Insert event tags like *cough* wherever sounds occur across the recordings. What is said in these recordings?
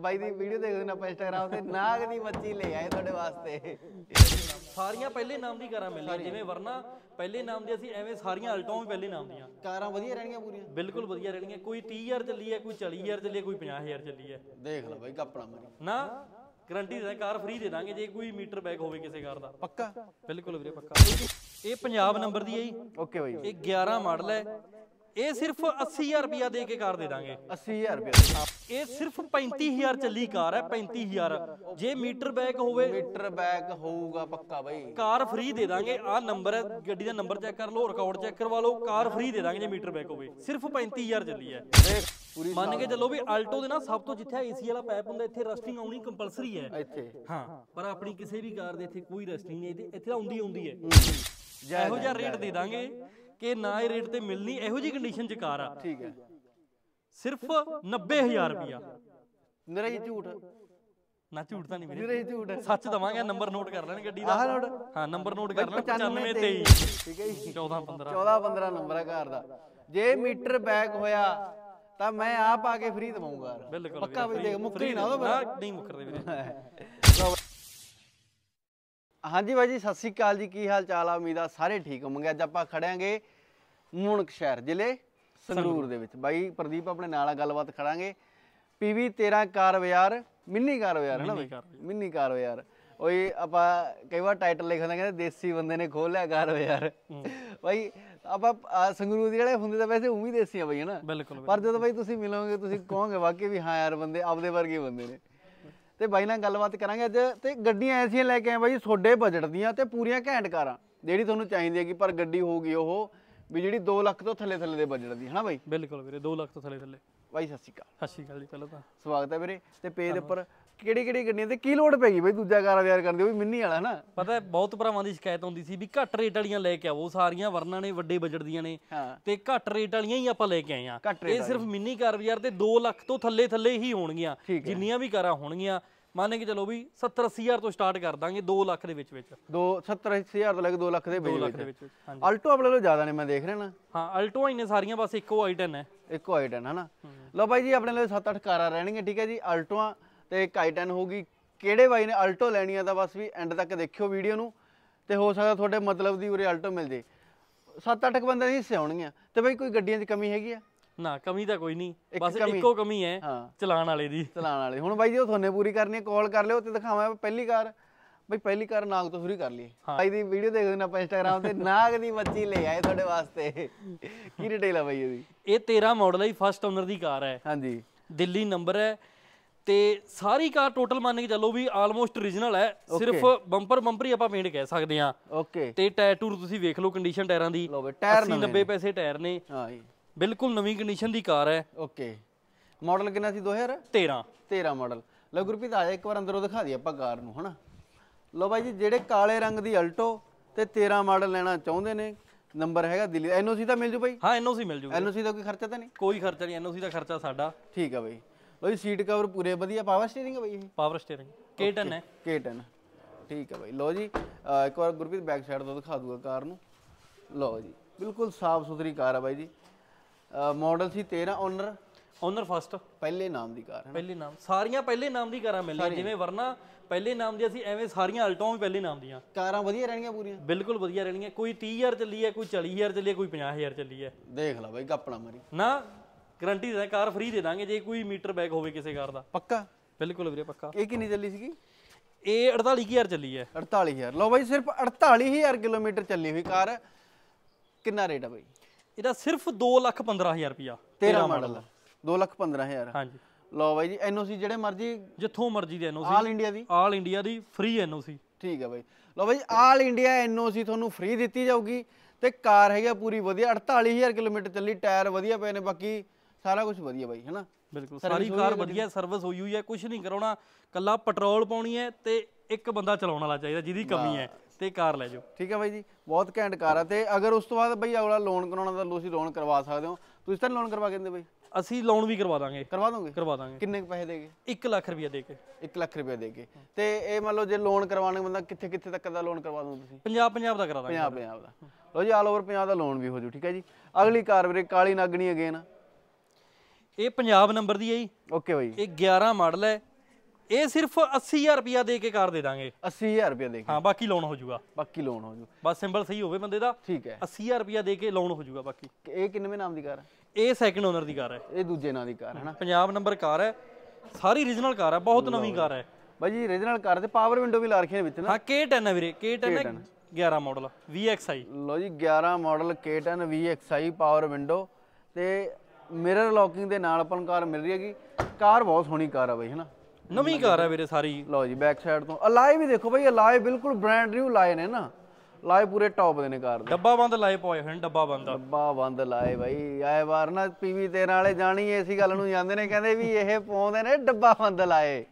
ਬਾਈ ਦੀ video ਦੇਖਦੇ ਨੇ ਆਪਾਂ ਇੰਸਟਾਗ੍ਰam ਤੇ ਨਾਗ ਦੀ ਮੱਛੀ ਲੈ ਆਏ ਤੁਹਾਡੇ ਵਾਸਤੇ ਸਾਰੀਆਂ ਪਹਿਲੇ ਨਾਮ ਦੀ ਕਾਰਾਂ ਮਿਲਣੀਆਂ ਜਿਵੇਂ ਵਰਨਾ ਪਹਿਲੇ ਨਾਮ ਦੇ ਅਸੀਂ ਐਵੇਂ ਸਾਰੀਆਂ ਅਲਟੋਂ ਵੀ ਪਹਿਲੇ ਨਾਮ ਦੀਆਂ ਕਾਰਾਂ ਵਧੀਆ ਰਹਿਣਗੀਆਂ ਪੂਰੀਆਂ ਬਿਲਕੁਲ ਵਧੀਆ ਰਹਿਣਗੀਆਂ ਕੋਈ 30000 ਚੱਲੀ ਹੈ ਕੋਈ 40000 ਚੱਲੀ ਹੈ ਕੋਈ 50000 ਚੱਲੀ ਹੈ ਦੇਖ ਲਓ ਬਾਈ ਕੱਪੜਾ ਮਰੀ ਨਾ ਗਰੰਟੀ ਦੇ ਕਾਰ ਫ੍ਰੀ ਦੇ ਦਾਂਗੇ ਜੇ ਕੋਈ ਮੀਟਰ ਬੈਕ ਹੋਵੇ ਕਿਸੇ ਕਾਰ ਦਾ ਪੱਕਾ ਬਿਲਕੁਲ ਵੀਰੇ ਪੱਕਾ ਇਹ ਪੰਜਾਬ ਨੰਬਰ ਦੀ ਹੈ ਜੀ ਓਕੇ ਬਾਈ ਇਹ 11 ਮਾਡਲ ਹੈ ਇਹ ਸਿਰਫ 80000 ਰੁਪਿਆ ਦੇ ਕੇ ਕਾਰ ਦੇ ਦਾਂਗੇ 80000 ਰੁਪਿਆ ਇਹ ਸਿਰਫ 35000 ਚੱਲੀ ਕਾਰ ਹੈ 35000 ਜੇ ਮੀਟਰ ਬੈਕ ਹੋਵੇ ਮੀਟਰ ਬੈਕ ਹੋਊਗਾ ਪੱਕਾ ਬਾਈ ਕਾਰ ਫ੍ਰੀ ਦੇ ਦਾਂਗੇ ਆ ਨੰਬਰ ਹੈ ਗੱਡੀ ਦਾ ਨੰਬਰ ਚੈੱਕ ਕਰ ਲਓ ਰਿਕਾਰਡ ਚੈੱਕ ਕਰਵਾ ਲਓ ਕਾਰ ਫ੍ਰੀ ਦੇ ਦਾਂਗੇ ਜੇ ਮੀਟਰ ਬੈਕ ਹੋਵੇ ਸਿਰਫ 35000 ਚੱਲੀ ਹੈ ਮੰਨ ਕੇ ਚੱਲੋ ਵੀ ਆਲਟੋ ਦੇ ਨਾਲ ਸਭ ਤੋਂ ਜਿੱਥੇ ਏਸੀ ਵਾਲਾ ਪਾਈਪ ਹੁੰਦਾ ਇੱਥੇ ਰਸਟਿੰਗ ਆਉਣੀ ਕੰਪਲਸਰੀ ਹੈ ਇੱਥੇ ਹਾਂ ਪਰ ਆਪਣੀ ਕਿਸੇ ਵੀ ਕਾਰ ਦੇ ਇੱਥੇ ਕੋਈ ਰਸਟਿੰਗ ਨਹੀਂ ਇੱਥੇ ਇੱਥੇ ਆਉਂਦੀ ਆਉਂਦੀ ਹੈ ਇਹੋ ਜਿਹਾ ਰੇਟ ਦੇ ਦਾਂਗੇ ਕਿ ਨਾ ਇਹ ਰੇਟ ਤੇ ਮਿਲਣੀ ਇਹੋ ਜੀ ਕੰਡੀਸ਼ਨ ਚ ਕਾਰ ਆ ਠੀਕ ਹੈ ਸਿਰਫ 90000 ਰੁਪਿਆ ਮੇਰਾ ਇਹ ਝੂਠ ਨਾ ਝੂਠ ਤਾਂ ਨਹੀਂ ਵੀਰੇ ਇਹ ਝੂਠ ਸੱਚ ਦਵਾਂਗੇ ਨੰਬਰ ਨੋਟ ਕਰ ਲੈਣ ਗੱਡੀ ਦਾ ਹਾਂ ਨੰਬਰ ਨੋਟ ਕਰ ਲੈਣ 9523 ਠੀਕ ਹੈ ਜੀ 14 15 14 15 ਨੰਬਰ ਹੈ ਕਾਰ ਦਾ ਜੇ ਮੀਟਰ ਬੈਕ ਹੋਇਆ ਤਾਂ ਮੈਂ ਆਪ ਆ ਕੇ ਫ੍ਰੀ ਦਵਾਉਂਗਾ ਪੱਕਾ ਵੀ ਦੇਖ ਮੁੱਕਰੀ ਨਾ ਉਹਦਾ ਨਹੀਂ ਮੁੱਕਰਦੇ ਵੀਰੇ ਹਾਂਜੀ ਬਾਜੀ ਸਤਿ ਸ੍ਰੀ ਅਕਾਲ ਜੀ ਕੀ ਹਾਲ ਚਾਲ ਆ ਉਮੀਦ ਆ ਸਾਰੇ ਠੀਕ ਹੋਵੋਗੇ ਅੱਜ ਆਪਾਂ ਖੜਿਆਂਗੇ ਮੂਣਕ ਸ਼ਹਿਰ ਜ਼ਿਲ੍ਹੇ ਸੰਗਰੂਰ ਦੇ ਵਿੱਚ ਬਾਈ ਪ੍ਰਦੀਪ ਆਪਣੇ ਨਾਲ ਆ ਗੱਲਬਾਤ ਖੜਾਂਗੇ ਪੀਵੀ 13 ਕਾਰ ਬਾਜ਼ਾਰ ਮਿੰਨੀ ਕਾਰ ਬਾਜ਼ਾਰ ਨਾ ਬਾਈ ਮਿੰਨੀ ਕਾਰ ਬਾਜ਼ਾਰ ਓਏ ਆਪਾਂ ਕਈ ਵਾਰ ਟਾਈਟਲ ਲਿਖਦੇ ਕਹਿੰਦੇ ਦੇਸੀ ਬੰਦੇ ਨੇ ਖੋਲ ਲਿਆ ਕਾਰ ਬਾਜ਼ਾਰ ਬਾਈ ਆਪਾਂ ਸੰਗਰੂਰ ਦੇ ਜਿਹੜੇ ਹੁੰਦੇ ਤਾਂ ਵੈਸੇ ਉਵੇਂ ਦੇਸੀ ਆ ਬਾਈ ਹੈ ਨਾ ਪਰ ਜਦੋਂ ਬਾਈ ਤੁਸੀਂ ਮਿਲੋਗੇ ਤੁਸੀਂ ਕਹੋਗੇ ਵਾਕਈ ਵੀ ਹਾਂ ਯਾਰ ਬੰਦੇ ਆਪਦੇ ਵਰਗੇ ਬੰਦੇ ਨੇ ਤੇ ਬਾਈ ਨਾਲ ਗੱਲਬਾਤ ਕਰਾਂਗੇ ਅੱਜ ਤੇ ਗੱਡੀਆਂ ਐਸੀਆਂ ਲੈ ਕੇ ਆਏ ਬਾਈ ਛੋਡੇ ਬਜਟ ਦੀਆਂ ਤੇ ਪੂਰੀਆਂ ਘੈਂਟ ਕਾਰਾਂ ਜਿਹੜੀ ਤੁਹਾਨੂੰ ਚਾਹੀਦੀ ਹੈਗੀ ਪਰ ਗੱਡੀ ਹੋਊਗੀ ਉਹ ਵੀ ਜਿਹੜੀ 2 ਲੱਖ ਤੋਂ ਥੱਲੇ ਥੱਲੇ ਦੇ ਬਜਟ ਦੀ ਹਨਾ ਬਾਈ ਬਿਲਕੁਲ ਵੀਰੇ 2 ਲੱਖ ਤੋਂ ਥੱਲੇ ਥੱਲੇ ਬਾਈ ਸਤਿ ਸ਼੍ਰੀ ਅਕਾਲ ਸਤਿ ਸ਼੍ਰੀ ਅਕਾਲ ਜੀ ਪਹਿਲਾਂ ਤਾਂ ਸਵਾਗਤ ਹੈ ਵੀਰੇ ਤੇ ਪੇਜ ਦੇ ਉੱਪਰ ਕਿਹੜੀ ਕਿਹੜੀ ਗੱਡੀਆਂ ਤੇ ਕੀ ਲੋਡ ਪੈ ਗਈ ਬਾਈ ਦੂਜਾ ਕਾਰਾਂ ਕਰਨ ਕਰਦੇ ਉਹ ਵੀ ਮਿੰਨੀ ਵਾਲਾ ਹਨਾ ਪਤਾ ਬਹੁਤ ਭਰਾਵਾਂ ਦੀ ਸ਼ਿਕਾਇਤ ਹੁੰਦੀ ਸੀ ਵੀ ਘੱਟ ਰੇਟ ਵਾਲੀਆਂ ਲੈ ਕੇ ਆਓ ਸਾਰੀਆਂ ਵਰਨਾ ਨੇ ਵੱਡੇ ਬਜਟ ਦੀਆਂ ਨੇ ਤੇ ਘੱਟ ਰੇਟ ਵਾਲੀਆਂ ਹੀ ਆਪਾਂ ਲੈ ਕੇ ਆਏ ਆ ਇਹ ਸਿਰਫ ਮਿੰਨੀ ਕਾਰ ਬਾਜ਼ਾਰ ਤੇ 2 ਲੱਖ ਤੋਂ ਥੱਲੇ ਥੱਲੇ ਹੀ ਹੋਣਗੀਆਂ ਜਿੰਨੀਆਂ ਵੀ ਕਾਰਾਂ ਹੋਣਗੀਆਂ ਮੰਨ ਕੇ ਚਲੋ ਵੀ 70 80 ਹਜ਼ਾਰ ਤੋਂ ਸਟਾਰਟ ਕਰ ਦਾਂਗੇ 2 ਲੱਖ ਦੇ ਵਿੱਚ ਵਿੱਚ 2 70 80 ਹਜ਼ਾਰ ਤੋਂ ਲੈ ਕੇ 2 ਲੱਖ ਦੇ ਵਿੱਚ 2 ਲੱਖ ਦੇ ਵਿੱਚ ਹਾਂਜੀ ਆਲਟੋ ਆਪਣੇ ਲੋ ਜ਼ਿਆਦਾ ਨੇ ਮੈਂ ਦੇਖ ਰਿਹਾ ਨਾ ਹਾਂ ਆਲਟੋ ਨੇ ਸਾਰੀਆਂ ਬਸ ਇੱਕੋ ਆਈਟਨ ਹੈ ਇੱਕੋ ਆਈਟਨ ਹੈ ਨਾ ਲਓ ਬਾਈ ਜੀ ਆਪਣੇ ਲੋ 7-8 ਕਾਰਾਂ ਰਹਿਣਗੀਆਂ ਠੀਕ ਹੈ ਜੀ ਆਲਟੋਆਂ ਤੇ ਇੱਕ ਆਈਟਨ ਹੋਗੀ ਕਿਹੜੇ ਬਾਈ ਨੇ ਆਲਟੋ ਲੈਣੀ ਆ ਤਾਂ ਬਸ ਵੀ ਐਂਡ ਤੱਕ ਦੇਖਿਓ ਵੀਡੀਓ ਨੂੰ ਤੇ ਹੋ ਸਕਦਾ ਤੁਹਾਡੇ ਮਤਲਬ ਦੀ ਉਰੇ ਆਲਟੋ ਮਿਲ ਜੇ 7-8 ਬੰਦੇ ਨਹੀਂ ਹਿੱਸੇ ਤੇ ਬਾਈ ਕੋਈ ਗੱਡੀਆਂ 'ਚ ਕਮੀ ਹੈਗੀ ਆ ਨਾ ਕਮੀ ਤਾਂ ਕੋਈ ਨਹੀਂ ਬਸ ਇੱਕੋ ਕਮੀ ਹੈ ਚਲਾਣ ਵਾਲੇ ਦੀ ਚਲਾਣ ਵਾਲੇ ਹੁਣ ਬਾਈ ਜੀ ਉਹ ਤੁਹਾਨੂੰ ਪੂਰੀ ਕਰਨੀ ਹੈ ਕਾਲ ਕਰ ਲਿਓ ਤੇ ਦਿਖਾਵਾਂ ਪਹਿਲੀ ਕਾਰ ਬਈ ਪਹਿਲੀ ਕਾਰ ਨਾਗ ਤੋਂ ਸ਼ੁਰੂ ਕਰ ਲਈਏ ਬਾਈ ਦੀ ਵੀਡੀਓ ਦੇਖ ਨੇ ਆਪਾਂ ਇੰਸਟਾਗ੍ਰam ਤੇ *laughs* ਨਾਗ ਦੀ ਬੱਚੀ ਲੈ ਆਏ ਤੁਹਾਡੇ ਵਾਸਤੇ ਕੀ ਡਿਟੇਲ ਆ ਬਾਈ ਇਹਦੀ ਇਹ 13 ਮਾਡਲ ਹੈ ਫਸਟ ਓਨਰ ਦੀ ਕਾਰ ਹੈ ਹਾਂਜੀ ਦਿੱਲੀ ਨੰਬਰ ਹੈ ਤੇ ਸਾਰੀ ਕਾਰ ਟੋਟਲ ਮੰਨ ਕੇ ਚੱਲੋ ਵੀ ਆਲਮੋਸਟ origignal ਹੈ ਸਿਰਫ ਬੰਪਰ ਬੰਪਰ ਹੀ ਆਪਾਂ ਪੇਂਟ ਕਹਿ ਸਕਦੇ ਆ ਓਕੇ ਤੇ ਟਾਇਰ ਟੂਰ ਤੁਸੀਂ ਵੇਖ ਲਓ ਕੰਡੀਸ਼ਨ ਟਾਇਰਾਂ ਦੀ 80 90 ਪੈਸੇ ਟਾਇਰ ਨੇ ਬਿਲਕੁਲ ਨਵੀਂ ਕੰਡੀਸ਼ਨ ਦੀ ਕਾਰ ਹੈ ਓਕੇ ਮਾਡਲ ਕਿੰਨਾ ਸੀ 2013 13 ਮਾਡਲ ਲਓ ਗੁਰਪ੍ਰੀਤ ਆ ਜਾ ਇੱਕ ਵਾਰ ਅੰਦਰੋਂ ਦਿਖਾ ਦਈਏ ਆਪਾਂ ਕਾਰ ਨੂੰ ਹਨਾ ਲਓ ਬਾਈ ਜੀ ਜਿਹੜੇ ਕਾਲੇ ਰੰਗ ਦੀ ਅਲਟੋ ਤੇ 13 ਮਾਡਲ ਲੈਣਾ ਚਾਹੁੰਦੇ ਨੇ ਨੰਬਰ ਹੈਗਾ ਦਿੱਲੀ ਐਨਓਸੀ ਤਾਂ ਮਿਲ ਜੂ ਬਾਈ ਹਾਂ ਐਨਓਸੀ ਮਿਲ ਜੂਗਾ ਐਨਓਸੀ ਦਾ ਕੋਈ ਖਰਚਾ ਤਾਂ ਨਹੀਂ ਕੋਈ ਖਰਚਾ ਨਹੀਂ ਐਨਓਸੀ ਦਾ ਖਰਚਾ ਸਾਡਾ ਠੀਕ ਆ ਬਾਈ ਲਓ ਜੀ ਸੀਟ ਕਵਰ ਪੂਰੇ ਵਧੀਆ ਪਾਵਰ ਸਟੀਅਰਿੰਗ ਹੈ ਬਾਈ ਇਹ ਪਾਵਰ ਸਟੀਅਰਿੰਗ K10 ਹੈ K10 ਠੀਕ ਆ ਬਾਈ ਲਓ ਜੀ ਇੱਕ ਵਾਰ ਗੁਰਪ੍ਰੀਤ ਬੈਕ ਸਾਈਡ ਤੋਂ ਦਿਖਾ ਦੂਗਾ ਕਾਰ ਨੂੰ ਲਓ ਜੀ ਬਿਲਕੁਲ ਸਾਫ਼ ਸੁਥਰੀ ਕਾਰ ਆ ਬਾਈ ਜੀ ਮਾਡਲ ਸੀ 13 ਓਨਰ ਓਨਰ ਫਸਟ ਪਹਿਲੇ ਨਾਮ ਦੀ ਕਾਰ ਹੈ ਪਹਿਲੇ ਨਾਮ ਸਾਰੀਆਂ ਪਹਿਲੇ ਨਾਮ ਦੀ ਕਾਰਾਂ ਮਿਲਦੀਆਂ ਜਿਵੇਂ ਵਰਨਾ ਪਹਿਲੇ ਨਾਮ ਦੀ ਅਸੀਂ ਐਵੇਂ ਸਾਰੀਆਂ ਅਲਟੋ ਵੀ ਪਹਿਲੇ ਨਾਮ ਦੀਆਂ ਕਾਰਾਂ ਵਧੀਆ ਰਹਿਣਗੀਆਂ ਪੂਰੀਆਂ ਬਿਲਕੁਲ ਵਧੀਆ ਰਹਿਣਗੀਆਂ ਕੋਈ 30000 ਚੱਲੀ ਹੈ ਕੋਈ 40000 ਚੱਲੀ ਹੈ ਕੋਈ 50000 ਚੱਲੀ ਹੈ ਦੇਖ ਲੈ ਬਾਈ ਗੱਪਣਾ ਮਾਰੀ ਨਾ ਗਰੰਟੀ ਦੇ ਕਾਰ ਫ੍ਰੀ ਦੇ ਦਾਂਗੇ ਜੇ ਕੋਈ ਮੀਟਰ ਬੈਕ ਹੋਵੇ ਕਿਸੇ ਕਾਰ ਦਾ ਪੱਕਾ ਬਿਲਕੁਲ ਵੀਰੇ ਪੱਕਾ ਇਹ ਕਿੰਨੀ ਚੱਲੀ ਸੀਗੀ ਇਹ 48000 ਚੱਲੀ ਹੈ 48000 ਲਓ ਬਾਈ ਸਿਰਫ 48000 ਕਿਲੋਮੀਟਰ ਚੱਲੀ ਹੋਈ ਕਾਰ ਕਿੰਨਾ ਰੇਟ ਹੈ ਬਾਈ ਇਹਦਾ ਸਿਰਫ 2,15,000 ਰੁਪਿਆ 13 ਮਾਡਲ 2,15,000 ਹਾਂਜੀ ਲਓ ਬਾਈ ਜੀ ਐਨਓਸੀ ਜਿਹੜੇ ਮਰਜੀ ਜਿੱਥੋਂ ਮਰਜੀ ਦੇ ਐਨਓਸੀ ਆਲ ਇੰਡੀਆ ਦੀ ਆਲ ਇੰਡੀਆ ਦੀ ਫ੍ਰੀ ਐਨਓਸੀ ਠੀਕ ਹੈ ਬਾਈ ਲਓ ਬਾਈ ਆਲ ਇੰਡੀਆ ਐਨਓਸੀ ਤੁਹਾਨੂੰ ਫ੍ਰੀ ਦਿੱਤੀ ਜਾਊਗੀ ਤੇ ਕਾਰ ਹੈਗਾ ਪੂਰੀ ਵਧੀਆ 48000 ਕਿਲੋਮੀਟਰ ਚੱਲੀ ਟਾਇਰ ਵਧੀਆ ਪਏ ਨੇ ਬਾਕੀ ਸਾਰਾ ਕੁਝ ਵਧੀਆ ਬਾਈ ਹੈਨਾ ਬਿਲਕੁਲ ਸਾਰੀ ਕਾਰ ਵਧੀਆ ਸਰਵਿਸ ਹੋਈ ਹੋਈ ਹੈ ਕੁਝ ਨਹੀਂ ਕਰਾਉਣਾ ਕੱਲਾ ਪੈਟਰੋਲ ਪਾਉਣੀ ਹੈ ਤੇ ਇੱਕ ਬੰਦਾ ਚਲਾਉਣ ਵਾਲਾ ਚਾਹੀਦਾ ਜਿਹਦੀ ਕਮੀ ਹੈ ਤੇ ਕਾਰ ਲੈ ਜਾਓ ਠੀਕ ਹੈ ਬਾਈ ਜੀ ਬਹੁਤ ਘੈਂਟ ਕਾਰ ਆ ਤੇ ਅਗਰ ਉਸ ਤੋਂ ਬਾਅਦ ਬਈ ਅਗਲਾ ਲੋਨ ਕਰਾਉਣਾ ਤਾਂ ਤੁਸੀਂ ਲੋਨ ਕਰਵਾ ਸਕਦੇ ਹੋ ਤੁਸੀਂ ਤਾਂ ਲੋਨ ਕਰਵਾ ਕਹਿੰਦੇ ਬਾਈ ਅਸੀਂ ਲੋਨ ਵੀ ਕਰਵਾ ਦਾਂਗੇ ਕਰਵਾ ਦੋਗੇ ਕਰਵਾ ਦਾਂਗੇ ਕਿੰਨੇ ਪੈਸੇ ਦੇਗੇ 1 ਲੱਖ ਰੁਪਏ ਦੇ ਕੇ 1 ਲੱਖ ਰੁਪਏ ਦੇ ਕੇ ਤੇ ਇਹ ਮੰਨ ਲਓ ਜੇ ਲੋਨ ਕਰਵਾਉਣੇ ਬੰਦਾ ਕਿੱਥੇ ਕਿੱਥੇ ਤੱਕ ਦਾ ਲੋਨ ਕਰਵਾ ਦੋਗੇ ਤੁਸੀਂ ਪੰਜਾਬ ਪੰਜਾਬ ਦਾ ਕਰਾ ਦਾਂਗੇ ਪੰਜਾਬ ਪੰਜਾਬ ਦਾ ਲੋ ਜੀ ਆਲ ਓਵਰ ਪੰਜਾਬ ਦਾ ਲੋਨ ਵੀ ਹੋ ਜੂ ਠੀਕ ਹੈ ਜੀ ਅਗਲੀ ਕਾਰ ਵੀਰੇ ਕਾਲੀ ਨਾਗਣੀ ਅਗੇਨ ਇਹ ਪੰਜਾਬ ਨੰਬਰ ਦੀ ਹੈ ਜੀ ਓਕੇ ਬਾਈ ਇਹ 11 ਮਾਡਲ ਹੈ ਇਹ ਸਿਰਫ 80000 ਰੁਪਿਆ ਦੇ ਕੇ ਕਾਰ ਦੇ ਦਾਂਗੇ 80000 ਰੁਪਿਆ ਦੇ ਕੇ ਹਾਂ ਬਾਕੀ ਲੋਨ ਹੋ ਜਾਊਗਾ ਬਾਕੀ ਲੋਨ ਹੋ ਜਾਊ ਬਸ ਸਿੰਬਲ ਸਹੀ ਹੋਵੇ ਬੰਦੇ ਦਾ ਠੀਕ ਹੈ 80000 ਰੁਪਿਆ ਦੇ ਕੇ ਲੋਨ ਹੋ ਜਾਊਗਾ ਬਾਕੀ ਇਹ ਕਿੰਨੇਵੇਂ ਨਾਮ ਦੀ ਕਾਰ ਹੈ ਇਹ ਸੈਕੰਡ ਓਨਰ ਦੀ ਕਾਰ ਹੈ ਇਹ ਦੂਜੇ ਨਾਮ ਦੀ ਕਾਰ ਹੈ ਨਾ ਪੰਜਾਬ ਨੰਬਰ ਕਾਰ ਹੈ ਸਾਰੀ ਰੀਜਨਲ ਕਾਰ ਹੈ ਬਹੁਤ ਨਵੀਂ ਕਾਰ ਹੈ ਬਾਜੀ ਰੀਜਨਲ ਕਾਰ ਤੇ ਪਾਵਰ ਵਿੰਡੋ ਵੀ ਲਾ ਰੱਖੀਆਂ ਵਿੱਚ ਨਾ ਹਾਂ K10 ਹੈ ਵੀਰੇ K10 ਹੈ 11 ਮਾਡਲ VXi ਲੋ ਜੀ 11 model K10 VXi power window ਤੇ ਮਿਰਰ ਲੋਕਿੰਗ ਦੇ ਨਾਲ ਆਪਾਂ ਨੂੰ ਕਾਰ ਮਿਲ ਰਹੀ ਹੈਗੀ ਕਾਰ ਬਹੁਤ ਸੋਹਣੀ ਕਾਰ ਆ ਬਈ ਨਾ ਨਵੀਂ ਕਾਰ ਆ ਵੀਰੇ ਸਾਰੀ ਲਓ ਜੀ ਬੈਕ ਸਾਈਡ ਤੋਂ ਅਲਾਈ ਵੀ ਦੇਖੋ ਭਾਈ ਅਲਾਈ ਬਿਲਕੁਲ ਬ੍ਰਾਂਡ ਨਿਊ ਲਾਏ ਨੇ ਨਾ ਲਾਏ ਪੂਰੇ ਟੌਪ ਦੇ ਨੇ ਕਾਰ ਦੇ ਡੱਬਾ ਬੰਦ ਲਾਏ ਪਾਏ ਹੋਏ ਨੇ ਡੱਬਾ ਬੰਦ ਡੱਬਾ ਬੰਦ ਲਾਏ ਭਾਈ ਆਏ ਵਾਰ ਨਾ ਪੀਵੀ 13 ਵਾਲੇ ਜਾਣੀ ਐਸੀ ਗੱਲ ਨੂੰ ਜਾਂਦੇ ਨੇ ਕਹਿੰਦੇ ਵੀ ਇਹ ਪਾਉਂਦੇ ਨੇ ਡੱਬਾ ਬੰਦ ਲਾਏ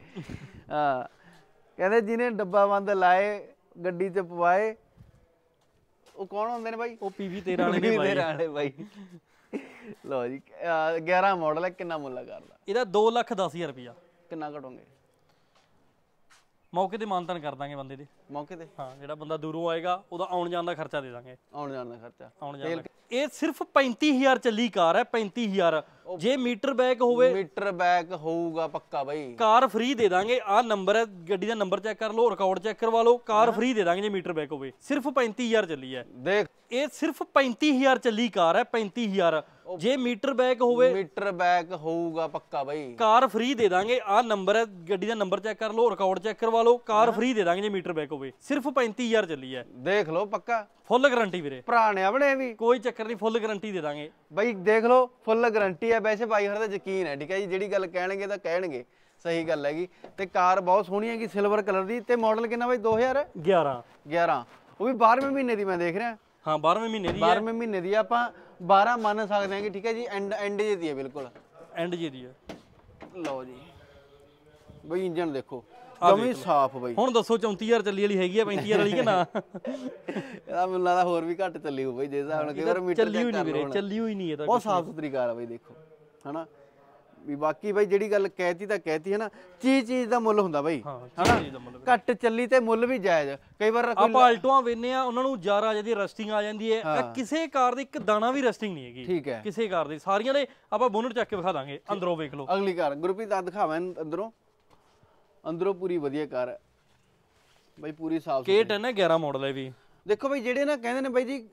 ਹਾਂ ਕਹਿੰਦੇ ਜਿਹਨੇ ਡੱਬਾ ਬੰਦ ਲਾਏ ਗੱਡੀ 'ਚ ਪਵਾਏ ਉਹ ਕੌਣ ਹੁੰਦੇ ਨੇ ਭਾਈ ਉਹ ਪੀਵੀ 13 ਵਾਲੇ ਨੇ ਭਾਈ 13 ਭਾਈ ਲਓ ਜੀ 11 ਮਾਡਲ ਹੈ ਕਿੰਨਾ ਮੁੱਲ ਕਰਦਾ ਇਹਦਾ 2 ਲੱਖ 10000 ਰੁਪਇਆ ਕਿੰਨਾ ਘਟੋਗੇ ਮੌਕੇ ਤੇ ਮਾਨਤਨ ਕਰ ਦਾਂਗੇ ਬੰਦੇ ਦੇ ਮੌਕੇ ਤੇ ਹਾਂ ਜਿਹੜਾ ਬੰਦਾ ਦੂਰੋਂ ਆਏਗਾ ਉਹਦਾ ਆਉਣ ਜਾਣ ਦਾ ਖਰਚਾ ਦੇ ਦਾਂਗੇ ਆਉਣ ਜਾਣ ਦਾ ਖਰਚਾ ਆਉਣ ਜਾਣ ਦਾ। ਇਹ ਸਿਰਫ 35000 ਚੱਲੀ ਕਾਰ ਹੈ 35000 ਜੇ ਮੀਟਰ ਬੈਕ ਹੋਵੇ ਮੀਟਰ ਬੈਕ ਹੋਊਗਾ ਪੱਕਾ ਬਾਈ ਕਾਰ ਫ੍ਰੀ ਦੇ ਦਾਂਗੇ ਆਹ ਨੰਬਰ ਹੈ ਗੱਡੀ ਦਾ ਨੰਬਰ ਚੈੱਕ ਕਰ ਲਓ ਰਿਕਾਰਡ ਚੈੱਕ ਕਰਵਾ ਲਓ ਕਾਰ ਫ੍ਰੀ ਦੇ ਦਾਂਗੇ ਜੇ ਮੀਟਰ ਬੈਕ ਹੋਵੇ ਸਿਰਫ 35000 ਚੱਲੀ ਹੈ ਦੇਖ ਇਹ ਸਿਰਫ 35000 ਚੱਲੀ ਕਾਰ ਹੈ 35000 ਜੇ ਮੀਟਰ ਬੈਕ ਹੋਵੇ ਮੀਟਰ ਬੈਕ ਹੋਊਗਾ ਪੱਕਾ ਬਾਈ ਕਾਰ ਫ੍ਰੀ ਦੇ ਦਾਂਗੇ ਆ ਨੰਬਰ ਹੈ ਗੱਡੀ ਦਾ ਨੰਬਰ ਚੈੱਕ ਕਰ ਲਓ ਰਿਕਾਰਡ ਚੈੱਕ ਕਰਵਾ ਲਓ ਕਾਰ ਫ੍ਰੀ ਦੇ ਦਾਂਗੇ ਜੇ ਮੀਟਰ ਬੈਕ ਹੋਵੇ ਸਿਰਫ 35000 ਚੱਲੀ ਹੈ ਦੇਖ ਲਓ ਪੱਕਾ ਫੁੱਲ ਗਾਰੰਟੀ ਵੀਰੇ ਪੁਰਾਣੇ ਆਪਣੇ ਵੀ ਕੋਈ ਚੱਕਰ ਨਹੀਂ ਫੁੱਲ ਗਾਰੰਟੀ ਦੇ ਦਾਂਗੇ ਬਾਈ ਦੇਖ ਲਓ ਫੁੱਲ ਗਾਰੰਟੀ ਹੈ ਵੈਸੇ ਬਾਈ ਹਰ ਦਾ ਯਕੀਨ ਹੈ ਠੀਕ ਹੈ ਜੀ ਜਿਹੜੀ ਗੱਲ ਕਹਿਣਗੇ ਤਾਂ ਕਹਿਣਗੇ ਸਹੀ ਗੱਲ ਹੈਗੀ ਤੇ ਕਾਰ ਬਹੁਤ ਸੋਹਣੀ ਹੈਗੀ ਸਿਲਵਰ ਕਲਰ ਦੀ ਤੇ ਮਾਡਲ ਕਿੰਨਾ ਬਾਈ 2011 11 ਉਹ ਵੀ 12ਵੇਂ ਮਹੀਨੇ ਦੀ ਮੈਂ ਦੇਖ ਰਿਹਾ ਹਾਂ 12ਵੇਂ ਮਹੀਨੇ ਦੀ 12ਵੇਂ ਮਹੀਨੇ ਦੀ ਆਪਾਂ 12 ਮੰਨ ਸਕਦੇ ਹਾਂ ਕਿ ਠੀਕ ਹੈ ਜੀ ਐਂਡ ਐਂਡ ਜੇ ਦੀ ਹੈ ਬਿਲਕੁਲ ਐਂਡ ਜੇ ਦੀ ਹੈ ਲਓ ਜੀ ਬਈ ਇੰਜਨ ਦੇਖੋ ਜਮੀ ਸਾਫ਼ ਬਈ ਹੁਣ ਦੱਸੋ 34000 ਚੱਲੀ ਵਾਲੀ ਹੈਗੀ ਆ 35000 ਵਾਲੀ ਕਿ ਨਾ ਇਹਦਾ ਮੈਨੂੰ ਲੱਗਦਾ ਹੋਰ ਵੀ ਘੱਟ ਚੱਲੀ ਹੋ ਬਈ ਜੇ ਹਿਸਾਬ ਨਾਲ ਕਈ ਮੀਟਰ ਚੱਲੀ ਹੋਈ ਨਹੀਂ ਵੀਰੇ ਚੱਲੀ ਹੋਈ ਨਹੀਂ ਇਹ ਤਾਂ ਬਹੁਤ ਸਾਫ਼ ਸੁਥਰੀ ਕਾਰ ਆ ਬਈ ਦੇਖੋ ਹਨਾ ਵੀ ਬਾਕੀ ਬਾਈ ਜਿਹੜੀ ਗੱਲ ਕਹਿਤੀ ਤਾਂ ਕਹਿਤੀ ਹੈ ਨਾ ਚੀਜ਼ ਚੀਜ਼ ਦਾ ਮੁੱਲ ਹੁੰਦਾ ਬਾਈ ਹਨਾ ਘੱਟ ਚੱਲੀ ਤੇ ਮੁੱਲ ਵੀ ਜਾਇਜ਼ ਕਈ ਵਾਰ ਆਪਾਂ ਆਲਟੋਆਂ ਵੇਨੇ ਆ ਉਹਨਾਂ ਨੂੰ ਆ ਜਿਹਦੀ ਰਸਟਿੰਗ ਆ ਜਾਂਦੀ ਹੈ ਕਿਸੇ ਕਾਰ ਦੀ ਇੱਕ ਦਾਣਾ ਵੀ ਰਸਟਿੰਗ ਨਹੀਂ ਹੈਗੀ ਠੀਕ ਹੈ ਕਿਸੇ ਕਾਰ ਦੀ ਸਾਰੀਆਂ ਦੇ ਆਪਾਂ ਬੋਨਟ ਚੱਕ ਕੇ ਵਿਖਾ ਦਾਂਗੇ ਅੰਦਰੋਂ ਵੇਖ ਲਓ ਅਗਲੀ ਕਾਰ ਗੁਰਪ੍ਰੀਤ ਆ ਦਿਖਾਵਾਂ ਅੰਦਰੋਂ ਅੰਦਰੋਂ ਪੂਰੀ ਵਧੀਆ ਕਾਰ ਹੈ ਬਾਈ ਪੂਰੀ ਸਾਫ ਕੇਟ ਹੈ ਨਾ 11 ਮਾਡਲ ਹੈ ਵੀ ਦੇਖੋ ਬਾਈ ਜਿਹੜੇ ਨਾ ਕਹਿੰਦੇ ਨੇ ਬਾਈ ਜੀ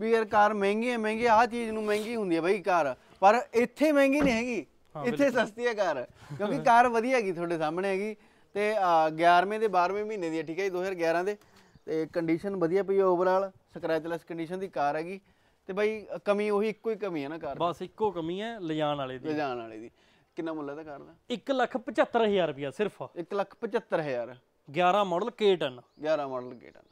ਵੀ ਯਾਰ ਕਾਰ ਮਹਿੰਗੀ ਹੈ ਮਹਿੰਗੀ ਆ ਚੀਜ਼ ਨੂੰ ਮਹਿੰਗੀ ਹੁੰਦੀ ਹੈ ਬਾਈ ਕਾਰ ਪਰ ਇੱਥੇ ਮਹਿੰਗੀ ਨਹੀਂ ਹੈਗੀ ਇੱਥੇ ਸਸਤੀ ਹੈ ਕਾਰ *laughs* ਕਿਉਂਕਿ ਕਾਰ ਵਧੀਆ ਹੈਗੀ ਤੁਹਾਡੇ ਸਾਹਮਣੇ ਹੈਗੀ ਤੇ 11ਵੇਂ ਦੇ 12ਵੇਂ ਮਹੀਨੇ ਦੀ ਹੈ ਠੀਕ ਹੈ ਜੀ 2011 ਦੇ ਤੇ ਕੰਡੀਸ਼ਨ ਵਧੀਆ ਪਈ ਹੈ ਓਵਰਆਲ ਸਕ੍ਰੈਚਲੈਸ ਕੰਡੀਸ਼ਨ ਦੀ ਕਾਰ ਹੈਗੀ ਤੇ ਬਾਈ ਕਮੀ ਉਹੀ ਇੱਕੋ ਹੀ ਕਮੀ ਹੈ ਨਾ ਕਾਰ ਬਸ ਇੱਕੋ ਕਮੀ ਹੈ ਲਿਜਾਣ ਵਾਲੇ ਦੀ ਲਿਜਾਣ ਵਾਲੇ ਦੀ ਕਿੰਨਾ ਮੁੱਲ ਹੈ ਤਾਂ ਕਾਰ ਦਾ 175000 ਰੁਪਿਆ ਸਿਰਫ 175000 11 ਮਾਡਲ K10 11 ਮਾਡਲ K10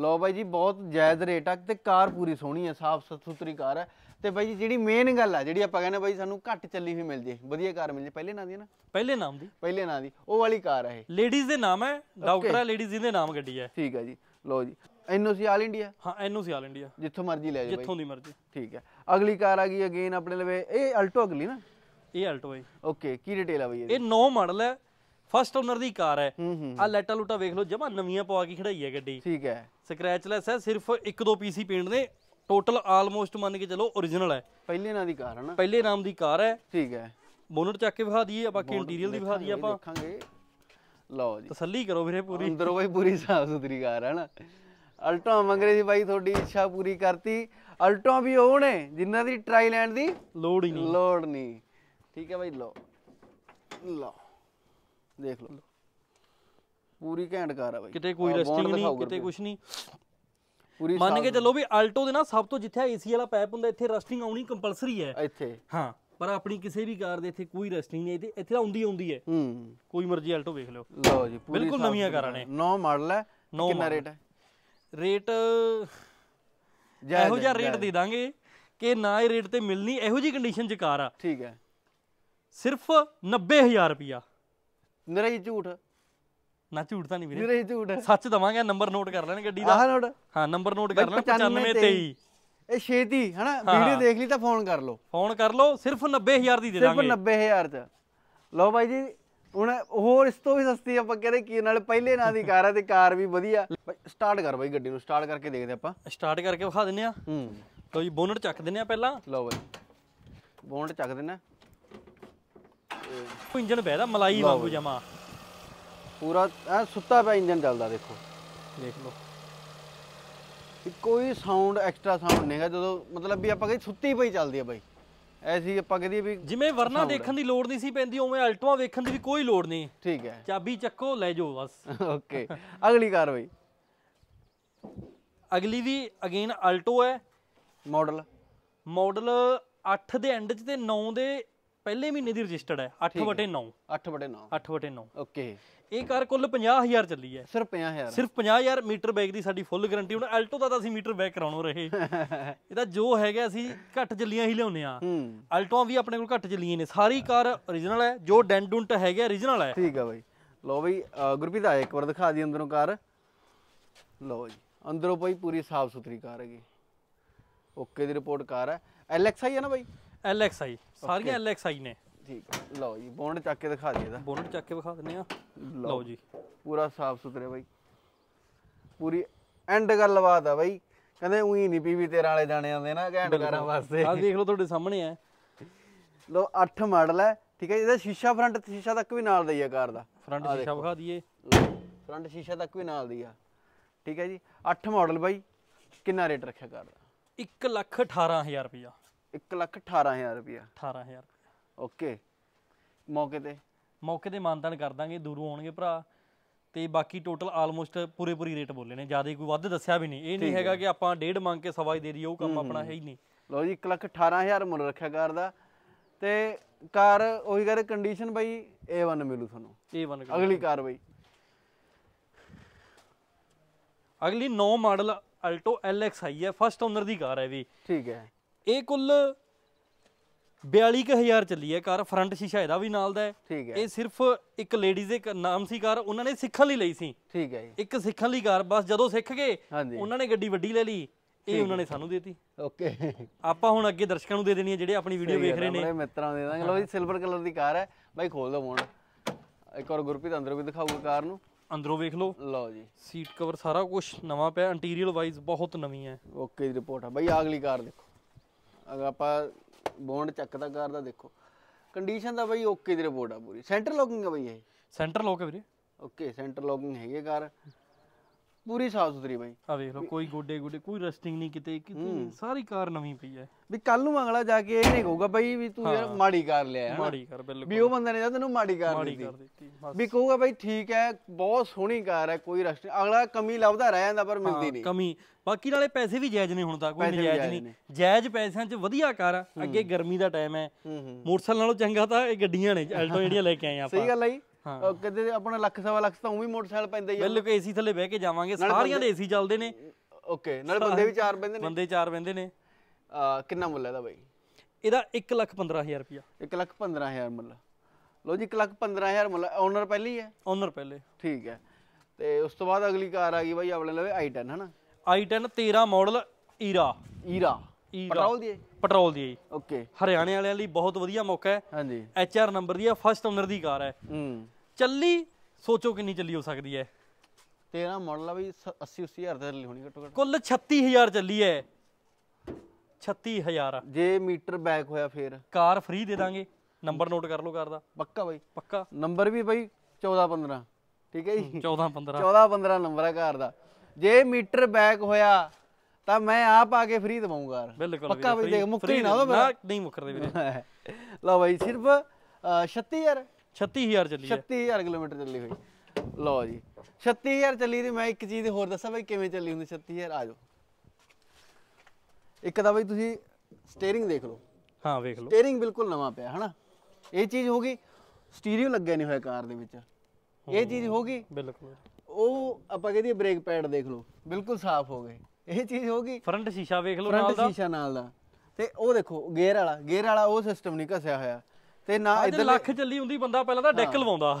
ਲੋ ਬਾਈ ਜੀ ਬਹੁਤ ਜਾਇਜ਼ ਰੇਟ ਆ ਤੇ ਕਾਰ ਪੂਰੀ ਸੋਹਣੀ ਆ ਸਾਫ ਸੁਥਰੀ ਕਾਰ ਆ ਤੇ ਬਾਈ ਜੀ ਜਿਹੜੀ ਮੇਨ ਗੱਲ ਆ ਜਿਹੜੀ ਆਪਾਂ ਕਹਿੰਦੇ ਬਾਈ ਸਾਨੂੰ ਘੱਟ ਚੱਲੀ ਹੋਈ ਮਿਲ ਜੇ ਵਧੀਆ ਕਾਰ ਮਿਲ ਜੇ ਪਹਿਲੇ ਨਾਂ ਦੀ ਨਾ ਪਹਿਲੇ ਨਾਮ ਦੀ ਪਹਿਲੇ ਨਾਂ ਦੀ ਉਹ ਵਾਲੀ ਕਾਰ ਆ ਇਹ ਲੇਡੀਜ਼ ਦੇ ਨਾਮ ਹੈ ਡਾਕਟਰ ਆ ਲੇਡੀਜ਼ ਦੇ ਨਾਮ ਗੱਡੀ ਹੈ ਠੀਕ ਆ ਜੀ ਲੋ ਜੀ ਐਨਓਸੀ ਆਲ ਇੰਡੀਆ ਹਾਂ ਐਨਓਸੀ ਆਲ ਇੰਡੀਆ ਜਿੱਥੋਂ ਮਰਜ਼ੀ ਲੈ ਜਾ ਬਾਈ ਜਿੱਥੋਂ ਦੀ ਮਰਜ਼ੀ ਠੀਕ ਹੈ ਅਗਲੀ ਕਾਰ ਆ ਗਈ ਅਗੇਨ ਆਪਣੇ ਲਵੇ ਇਹ ਅਲਟੋ ਅਗਲੀ ਨਾ ਇਹ ਅਲਟੋ ਹੈ ਓਕੇ ਕੀ ਡਿਟੇਲ ਆ ਬਾਈ ਇਹ ਨੋ ਮਾਡਲ ਹੈ ਫਸਟ ਓਨਰ ਦੀ ਕਾਰ ਹੈ ਆ ਲੈਟਾ ਲੂਟਾ ਵੇਖ ਲਓ ਜਮਾ ਨਵੀਆਂ ਪਵਾ ਕੇ ਖੜਾਈ ਹੈ ਗੱਡੀ ਠੀਕ ਹੈ ਸਕ੍ਰੈਚਲੈਸ ਹੈ ਸਿਰਫ ਇੱਕ ਦੋ ਪੀਸ ਹੀ ਪੇਂਟ ਨੇ ਟੋਟਲ ਆਲਮੋਸਟ ਮੰਨ ਕੇ ਚਲੋ origignal ਹੈ ਪਹਿਲੇ ਨਾਮ ਦੀ ਕਾਰ ਹੈ ਨਾ ਪਹਿਲੇ ਨਾਮ ਦੀ ਕਾਰ ਹੈ ਠੀਕ ਹੈ ਬੋਨਟ ਚੱਕ ਕੇ ਵਿਖਾ ਦਈਏ ਬਾਕੀ ਇੰਟੀਰੀਅਰ ਦੀ ਵਿਖਾ ਦਈਏ ਆਪਾਂ ਦੇਖਾਂਗੇ ਲਓ ਜੀ ਤਸੱਲੀ ਕਰੋ ਵੀਰੇ ਪੂਰੀ ਅੰਦਰੋਂ ਬਈ ਪੂਰੀ ਸਾਫ ਸੁਥਰੀ ਕਾਰ ਹੈ ਨਾ ਅਲਟਾ ਮੰਗਰੇ ਸੀ ਬਾਈ ਤੁਹਾਡੀ ਇੱਛਾ ਪੂਰੀ ਕਰਤੀ ਅਲਟੋ ਵੀ ਉਹ ਨੇ ਜਿਨ੍ਹਾਂ ਦੀ ਟਰਾਈ ਲੈਣ ਦੀ ਲੋੜ ਹੀ ਨਹੀਂ ਲੋੜ ਨਹੀਂ ਠੀਕ ਹੈ ਬਾਈ ਲਓ ਲਓ ਦੇਖ ਲਓ ਪੂਰੀ ਘੈਂਟ ਕਾਰ ਆ ਬਾਈ ਕਿਤੇ ਕੋਈ ਰਸਟਿੰਗ ਨਹੀਂ ਕਿਤੇ ਕੁਝ ਨਹੀਂ ਪੂਰੀ ਮੰਨ ਕੇ ਚੱਲੋ ਵੀ ਆਲਟੋ ਦੇ ਨਾਲ ਸਭ ਤੋਂ ਜਿੱਥੇ ਏਸੀ ਵਾਲਾ ਪੈਪ ਹੁੰਦਾ ਇੱਥੇ ਰਸਟਿੰਗ ਆਉਣੀ ਕੰਪਲਸਰੀ ਹੈ ਇੱਥੇ ਹਾਂ ਪਰ ਆਪਣੀ ਕਿਸੇ ਵੀ ਕਾਰ ਦੇ ਇੱਥੇ ਕੋਈ ਰਸਟਿੰਗ ਨਹੀਂ ਇੱਥੇ ਤਾਂ ਆਉਂਦੀ ਆਉਂਦੀ ਹੈ ਹੂੰ ਕੋਈ ਮਰਜ਼ੀ ਆਲਟੋ ਵੇਖ ਲਿਓ ਲਓ ਜੀ ਪੂਰੀ ਬਿਲਕੁਲ ਨਵੀਆਂ ਕਾਰਾਂ ਨੇ ਨੌ ਮਾਡਲ ਹੈ ਕਿੰਨਾ ਰੇਟ ਹੈ ਰੇਟ ਇਹੋ ਜਿਹਾ ਰੇਟ ਦੇ ਦਾਂਗੇ ਕਿ ਨਾ ਇਹ ਰੇਟ ਤੇ ਮਿਲਣੀ ਇਹੋ ਜੀ ਕੰਡੀਸ਼ਨ ਚ ਕਾਰ ਆ ਠੀਕ ਹੈ ਸਿਰਫ 90000 ਰੁਪਿਆ ਮੇਰਾ ਹੀ ਝੂਠ ਨਾ ਝੂਠ ਤਾਂ ਨਹੀਂ ਵੀਰੇ ਮੇਰਾ ਹੀ ਝੂਠ ਸੱਚ ਦਵਾਂਗੇ ਨੰਬਰ ਨੋਟ ਕਰ ਲੈਣ ਗੱਡੀ ਦਾ ਆਹ ਨੋਟ ਹਾਂ ਨੰਬਰ ਨੋਟ ਕਰ ਲੈਣ 9523 ਇਹ ਛੇਤੀ ਹਨਾ ਵੀਡੀਓ ਦੇਖ ਲਈ ਤਾਂ ਫੋਨ ਕਰ ਲਓ ਫੋਨ ਕਰ ਲਓ ਸਿਰਫ 90000 ਦੀ ਦੇ ਦਾਂਗੇ ਸਿਰਫ 90000 ਚ ਲਓ ਬਾਈ ਜੀ ਹੁਣ ਹੋਰ ਇਸ ਤੋਂ ਵੀ ਸਸਤੀ ਆਪਾਂ ਕਹਿੰਦੇ ਕੀ ਨਾਲ ਪਹਿਲੇ ਨਾਂ ਦੀ ਕਾਰ ਹੈ ਤੇ ਕਾਰ ਵੀ ਵਧੀਆ ਸਟਾਰਟ ਕਰ ਬਾਈ ਗੱਡੀ ਨੂੰ ਸਟਾਰਟ ਕਰਕੇ ਦੇਖਦੇ ਆਪਾਂ ਸਟਾਰਟ ਕਰਕੇ ਵਿਖਾ ਦਿੰਨੇ ਆ ਹੂੰ ਲਓ ਜੀ ਬੋਨਟ ਚੱਕ ਦਿੰਨੇ ਆ ਪਹਿਲਾਂ ਲਓ ਬਾਈ ਬੋਨਟ ਚੱਕ ਆ ਇੰਜਨ ਬਹਿਦਾ ਮਲਾਈ ਵਾਂਗੂ ਜਮਾ ਪੂਰਾ ਐ ਸੁੱਤਾ ਪਿਆ ਇੰਜਨ ਚੱਲਦਾ ਦੇਖੋ ਦੇਖ ਲਓ ਕਿ ਕੋਈ ਸਾਊਂਡ ਐਕਸਟਰਾ ਸਾਊਂਡ ਨਹੀਂਗਾ ਜਦੋਂ ਮਤਲਬ ਵੀ ਆਪਾਂ ਕਹਿੰਦੇ ਸੁੱਤੀ ਪਈ ਚੱਲਦੀ ਆ ਬਾਈ ਐਸੀ ਆਪਾਂ ਕਹਦੀ ਵੀ ਜਿਵੇਂ ਵਰਨਾ ਦੇਖਣ ਦੀ ਲੋੜ ਨਹੀਂ ਸੀ ਪੈਂਦੀ ਉਵੇਂ ਅਲਟਵਾ ਵੇਖਣ ਦੀ ਵੀ ਕੋਈ ਲੋੜ ਨਹੀਂ ਠੀਕ ਹੈ ਚਾਬੀ ਚੱਕੋ ਲੈ ਜਾਓ ਬਸ ਓਕੇ *laughs* ਅਗਲੀ ਕਾਰ ਬਾਈ ਅਗਲੀ ਵੀ ਅਗੇਨ ਅਲਟੋ ਹੈ ਮਾਡਲ ਮਾਡਲ 8 ਦੇ ਐਂਡ 'ਚ ਤੇ 9 ਦੇ ਪਹਿਲੇ ਮਹੀਨੇ ਦੀ ਰਜਿਸਟਰਡ ਹੈ 8/9 8/9 8/9 ਓਕੇ ਇਹ ਕਾਰ ਕੁੱਲ 50000 ਚੱਲੀ ਹੈ ਸਿਰਫ 50000 ਸਿਰਫ 50000 ਮੀਟਰ ਬੈਕ ਦੀ ਸਾਡੀ ਫੁੱਲ ਗਾਰੰਟੀ ਹੁਣ ਅਲਟੋ ਦਾ ਤਾਂ ਅਸੀਂ ਮੀਟਰ ਬੈਕ ਕਰਾਉਣੋਂ ਰਹੇ *laughs* ਇਹਦਾ ਜੋ ਹੈਗਾ ਅਸੀਂ ਘੱਟ ਚੱਲੀਆਂ ਹੀ ਲਿਆਉਨੇ ਆ ਅਲਟੋਆਂ ਵੀ ਆਪਣੇ ਕੋਲ ਘੱਟ ਚੱਲੀਆਂ ਨੇ ਸਾਰੀ ਕਾਰ origignal ਹੈ ਜੋ ਡੈਂਡੁੰਟ ਹੈਗਾ origignal ਹੈ ਠੀਕ ਹੈ ਬਾਈ ਲੋ ਬਈ ਗੁਰਪ੍ਰੀਤ ਆ ਇੱਕ ਵਾਰ ਦਿਖਾ ਦੀ ਅੰਦਰੋਂ ਕਾਰ ਲੋ ਜੀ ਅੰਦਰੋਂ ਬਈ ਪੂਰੀ ਸਾਫ ਸੁਥਰੀ ਕਾਰ ਹੈਗੀ ਓਕੇ ਦੀ ਰਿਪੋਰਟ ਕਾਰ ਹੈ ਐਲਐਕਸ ਆਈ ਹੈ ਨਾ ਬਾਈ LXI ਸਾਰੀਆਂ LXI ਨੇ ਠੀਕ ਹੈ ਲਓ ਜੀ ਬੋਨਟ ਚੱਕ ਕੇ ਦਿਖਾ ਦਈਏ ਦਾ ਬੋਨਟ ਚੱਕ ਕੇ ਵਿਖਾ ਦਿੰਨੇ ਆ ਲਓ ਜੀ ਪੂਰਾ ਸਾਫ ਸੁਥਰੇ ਬਾਈ ਪੂਰੀ ਐਂਡ ਗੱਲਬਾਤ ਆ ਬਾਈ ਕਹਿੰਦੇ ਉਹੀ ਨਹੀਂ ਪੀਵੀ ਤੇਰਾ ਵਾਲੇ ਜਾਣੇ ਆਉਂਦੇ ਨਾ ਘੈਂਟ ਕਰਾਂ ਵਾਸਤੇ ਆ ਦੇਖ ਲਓ ਤੁਹਾਡੇ ਸਾਹਮਣੇ ਆ ਲੋ 8 ਮਾਡਲ ਹੈ ਠੀਕ ਹੈ ਇਹਦਾ ਸ਼ੀਸ਼ਾ ਫਰੰਟ ਤੇ ਸ਼ੀਸ਼ਾ ਤੱਕ ਵੀ ਨਾਲ ਦਈਆ ਕਾਰ ਦਾ ਫਰੰਟ ਸ਼ੀਸ਼ਾ ਵਿਖਾ ਦਈਏ ਫਰੰਟ ਸ਼ੀਸ਼ਾ ਤੱਕ ਵੀ ਨਾਲ ਦਈਆ ਠੀਕ ਹੈ ਜੀ 8 ਮਾਡਲ ਬਾਈ ਕਿੰਨਾ ਰੇਟ ਰੱਖਿਆ ਕਾਰ ਦਾ 1 ਲੱਖ 18000 ਰੁਪਇਆ 1 ਲੱਖ 18000 ਰੁਪਿਆ 18000 ਓਕੇ ਮੌਕੇ ਤੇ ਮੌਕੇ ਤੇ ਮਾਨਤਾਨ ਕਰ ਦਾਂਗੇ ਦੂਰੋਂ ਆਉਣਗੇ ਭਰਾ ਤੇ ਬਾਕੀ ਟੋਟਲ ਆਲਮੋਸਟ ਪੂਰੇ ਪੂਰੀ ਰੇਟ ਬੋਲੇ ਨੇ ਜਿਆਦਾ ਕੋਈ ਵੱਧ ਦੱਸਿਆ ਵੀ ਨਹੀਂ ਇਹ ਨਹੀਂ ਹੈਗਾ ਕਿ ਆਪਾਂ ਡੇਢ ਮੰਗ ਕੇ ਸਵਾ ਹੀ ਦੇ ਦਈਏ ਉਹ ਕੰਮ ਆਪਣਾ ਹੈ ਹੀ ਨਹੀਂ ਲਓ ਜੀ 1 ਲੱਖ 18000 ਮੁੱਲ ਰੱਖਿਆ ਕਾਰ ਦਾ ਤੇ ਕਾਰ ਉਹੀ ਕਰ ਕੰਡੀਸ਼ਨ ਬਈ A1 ਮਿਲੂ ਤੁਹਾਨੂੰ A1 ਅਗਲੀ ਕਾਰ ਬਈ ਅਗਲੀ 9 ਮਾਡਲ ਅਲਟੋ LX ਆਈ ਹੈ ਫਸਟ ਓਨਰ ਦੀ ਕਾਰ ਹੈ ਵੀ ਠੀਕ ਹੈ ਇਹ ਕੁੱਲ 42000 ਚੱਲੀ ਹੈ ਕਾਰ ਫਰੰਟ ਸ਼ੀਸ਼ਾ ਇਹਦਾ ਵੀ ਨਾਲ ਦਾ ਹੈ ਇਹ ਸਿਰਫ ਇੱਕ ਲੇਡੀਜ਼ ਦੇ ਨਾਮ ਸੀ ਕਾਰ ਉਹਨਾਂ ਨੇ ਸਿੱਖਣ ਲਈ ਲਈ ਸੀ ਠੀਕ ਹੈ ਜੀ ਇੱਕ ਸਿੱਖਣ ਲਈ ਕਾਰ ਬਸ ਜਦੋਂ ਸਿੱਖ ਗਏ ਉਹਨਾਂ ਨੇ ਗੱਡੀ ਵੱਡੀ ਲੈ ਲਈ ਇਹ ਉਹਨਾਂ ਨੇ ਸਾਨੂੰ ਦਿੱਤੀ ਓਕੇ ਆਪਾਂ ਹੁਣ ਅੱਗੇ ਦਰਸ਼ਕਾਂ ਨੂੰ ਦੇ ਦੇਣੀ ਹੈ ਜਿਹੜੇ ਆਪਣੀ ਵੀਡੀਓ ਵੇਖ ਰਹੇ ਨੇ ਆਪਣੇ ਮਿੱਤਰਾਂ ਨੂੰ ਦੇ ਦਾਂਗੇ ਲੋ ਜੀ ਸਿਲਵਰ ਕਲਰ ਦੀ ਕਾਰ ਹੈ ਬਾਈ ਖੋਲ ਦੋ ਮੋੜ ਇੱਕ ਹੋਰ ਗੁਰਪ੍ਰੀਤ ਅੰਦਰੋਂ ਵੀ ਦਿਖਾਊਗਾ ਕਾਰ ਨੂੰ ਅੰਦਰੋਂ ਵੇਖ ਲਓ ਲਓ ਜੀ ਸੀਟ ਕਵਰ ਸਾਰਾ ਕੁਝ ਨਵਾਂ ਪਿਆ ਇੰਟੀਰੀਅਰ ਵਾਈਜ਼ ਬਹੁਤ ਨਵੀਂ ਹੈ ਓਕੇ ਦੀ ਰਿਪੋਰਟ ਹੈ ਬਾਈ ਅਗਲੀ ਕਾਰ ਦੇਖੋ ਅਗਰ ਆਪਾਂ ਬੌਂਡ ਚੱਕਦਾ ਕਰਦਾ ਦੇਖੋ ਕੰਡੀਸ਼ਨ ਦਾ ਬਈ ਓਕੇ ਦੀ ਰਿਪੋਰਟ ਆ ਪੂਰੀ ਸੈਂਟਰ ਲੋਕਿੰਗ ਆ ਬਈ ਇਹ ਸੈਂਟਰ ਲੋਕ ਹੈ ਵੀਰੇ ਓਕੇ ਸੈਂਟਰ ਲੋਕਿੰਗ ਹੈਗੇ ਕਾਰ ਪੂਰੀ ਸਾਫ ਸੁਥਰੀ ਬਾਈ ਆ ਵੇਖ ਲਓ ਕੋਈ ਗੋਡੇ ਗੋਡੇ ਕੋਈ ਰਸਟਿੰਗ ਨਹੀਂ ਕਿਤੇ ਕਿਤੇ ਸਾਰੀ ਕਾਰ ਨਵੀਂ ਪਈ ਹੈ ਵੀ ਕੱਲ ਨੂੰ ਮੰਗਲਾ ਜਾ ਕੇ ਇਹ ਨਹੀਂ ਕਹੂਗਾ ਬਾਈ ਵੀ ਤੂੰ ਯਾਰ ਮਾੜੀ ਕਾਰ ਲਿਆ ਹੈ ਮਾੜੀ ਕਾਰ ਬਿਲਕੁਲ ਵੀ ਉਹ ਬੰਦਾ ਨੇ ਜਾਂ ਤੈਨੂੰ ਮਾੜੀ ਕਾਰ ਦਿੱਤੀ ਵੀ ਕਹੂਗਾ ਬਾਈ ਠੀਕ ਹੈ ਬਹੁਤ ਸੋਹਣੀ ਕਾਰ ਹੈ ਕੋਈ ਰਸਟਿੰਗ ਅਗਲਾ ਕਮੀ ਲੱਭਦਾ ਰਹਿ ਜਾਂਦਾ ਪਰ ਮਿਲਦੀ ਨਹੀਂ ਕਮੀ ਬਾਕੀ ਨਾਲੇ ਪੈਸੇ ਵੀ ਜਾਇਜ਼ ਨਹੀਂ ਹੁਣ ਤਾਂ ਕੋਈ ਨਜਾਇਜ਼ ਨਹੀਂ ਜਾਇਜ਼ ਪੈਸਿਆਂ 'ਚ ਵਧੀਆ ਕਾਰ ਆ ਅੱਗੇ ਗਰਮੀ ਦਾ ਟਾਈਮ ਹੈ ਮੋਟਰਸਾਈਕਲ ਨਾਲੋਂ ਚੰਗਾ ਤਾਂ ਇਹ ਗੱਡੀਆਂ ਨੇ ਐਲਟੋ ਜਿਹੜੀਆਂ ਲੈ ਕੇ ਆਏ ਆਪਾਂ ਸਹੀ ਗੱਲ ਹੈ ਹਾਂ ਕਦੇ ਆਪਣਾ ਲੱਖ ਸਵਾ ਲੱਖ ਤਾਂ ਉਹ ਵੀ ਮੋਟਰਸਾਈਕਲ ਪੈਂਦੇ ਹੀ ਆ ਬਿਲਕੁਲ ਏਸੀ ਥੱਲੇ ਬਹਿ ਕੇ ਜਾਵਾਂਗੇ ਸਾਰਿਆਂ ਦੇ ਏਸੀ ਚੱਲਦੇ ਨੇ ਓਕੇ ਨਾਲ ਬੰਦੇ ਵੀ ਚਾਰ ਬੰਦੇ ਨੇ ਬੰਦੇ ਚਾਰ ਬੰਦੇ ਨੇ ਆ ਕਿੰਨਾ ਮੁੱਲ ਹੈ ਇਹਦਾ ਬਾਈ ਇਹਦਾ 1 ਲੱਖ 15000 ਰੁਪਿਆ 1 ਲੱਖ 15000 ਮੁੱਲ ਲੋ ਜੀ 1 ਲੱਖ 15000 ਮੁੱਲ ਓਨਰ ਪਹਿਲੀ ਹੈ ਓਨਰ ਪਹਿਲੇ ਠੀਕ ਹੈ ਤੇ ਉਸ ਤੋਂ ਬਾਅਦ ਅਗਲੀ ਕਾਰ ਆ ਗਈ ਬਾਈ ਆਪਣੇ ਲਵੇ i10 ਹਨਾ i10 13 model era era petrol ਦੀ ਪੈਟਰੋਲ ਦੀ ਓਕੇ ਹਰਿਆਣੇ ਵਾਲਿਆਂ ਲਈ ਬਹੁਤ ਵਧੀਆ ਮੌਕਾ ਹੈ ਹਾਂਜੀ ਐਚਆਰ ਨੰਬਰ ਦੀ ਹੈ ਫਸਟ ਓਨਰ ਦੀ ਕਾਰ ਹੈ ਹੂੰ ਚੱਲੀ ਸੋਚੋ ਕਿੰਨੀ ਚੱਲੀ ਹੋ ਸਕਦੀ ਹੈ ਤੇਰਾ ਮਾਡਲ ਆ ਵੀ 80 80000 ਦੇ ਲਈ ਹੋਣੀ ਘੱਟੋ ਘੱਟ ਕੁੱਲ 36000 ਚੱਲੀ ਹੈ 36000 ਜੇ ਮੀਟਰ ਬੈਕ ਹੋਇਆ ਫੇਰ ਕਾਰ ਫ੍ਰੀ ਦੇ ਦਾਂਗੇ ਨੰਬਰ ਨੋਟ ਕਰ ਲਓ ਕਾਰ ਦਾ ਪੱਕਾ ਬਾਈ ਪੱਕਾ ਨੰਬਰ ਵੀ ਬਾਈ 14 15 ਠੀਕ ਹੈ ਜੀ 14 15 14 15 ਨੰਬਰ ਆ ਕਾਰ ਦਾ ਜੇ ਮੀਟਰ ਬੈਕ ਹੋਇਆ ਤਾਂ ਮੈਂ ਆਪ ਆ ਕੇ ਫ੍ਰੀ ਦਵਾਉਂਗਾ ਬਿਲਕੁਲ ਪੱਕਾ ਬਾਈ ਦੇਖ ਮੁੱਕਰੀ ਨਾ ਉਹ ਮੇਰਾ ਨਹੀਂ ਮੁੱਕਰਦੇ ਵੀਰੇ *laughs* ਲਓ ਬਾਈ ਸਿਰਫ 36000 36000 ਚੱਲੀ ਹੈ 36000 ਕਿਲੋਮੀਟਰ ਚੱਲੀ ਹੋਈ ਲਓ ਜੀ 36000 ਚੱਲੀ ਦੀ ਮੈਂ ਇੱਕ ਚੀਜ਼ ਹੋਰ ਦੱਸਾਂ ਬਈ ਕਿਵੇਂ ਚੱਲੀ ਹੁੰਦੀ 36000 ਆ ਜਾਓ ਇੱਕ ਤਾਂ ਬਈ ਤੁਸੀਂ ਸਟੀering ਦੇਖ ਲਓ ਹਾਂ ਵੇਖ ਲਓ ਸਟੀering ਬਿਲਕੁਲ ਨਵਾਂ ਪਿਆ ਹਨਾ ਇਹ ਚੀਜ਼ ਹੋ ਗਈ ਸਟੀਰੀਓ ਲੱਗਿਆ ਨਹੀਂ ਹੋਇਆ ਕਾਰ ਦੇ ਵਿੱਚ ਇਹ ਚੀਜ਼ ਹੋ ਗਈ ਬਿਲਕੁਲ ਉਹ ਆਪਾਂ ਕਹਿੰਦੇ ਬ੍ਰੇਕ ਪੈਡ ਦੇਖ ਲਓ ਬਿਲਕੁਲ ਸਾਫ਼ ਹੋ ਗਏ ਇਹ ਚੀਜ਼ ਹੋ ਗਈ ਫਰੰਟ ਸ਼ੀਸ਼ਾ ਵੇਖ ਲਓ ਨਾਲ ਦਾ ਫਰੰਟ ਸ਼ੀਸ਼ਾ ਨਾਲ ਦਾ ਤੇ ਉਹ ਦੇਖੋ ਗੇਅਰ ਵਾਲਾ ਗੇਅਰ ਵਾਲਾ ਉਹ ਸਿਸਟਮ ਨਹੀਂ ਘਸਿਆ ਹੋਇਆ ਤੇ ਨਾ ਇਧਰ ਲੱਖ ਚੱਲੀ ਹੁੰਦੀ ਬੰਦਾ ਪਹਿਲਾਂ ਤਾਂ ਡੈਕ ਲਵਾਉਂਦਾ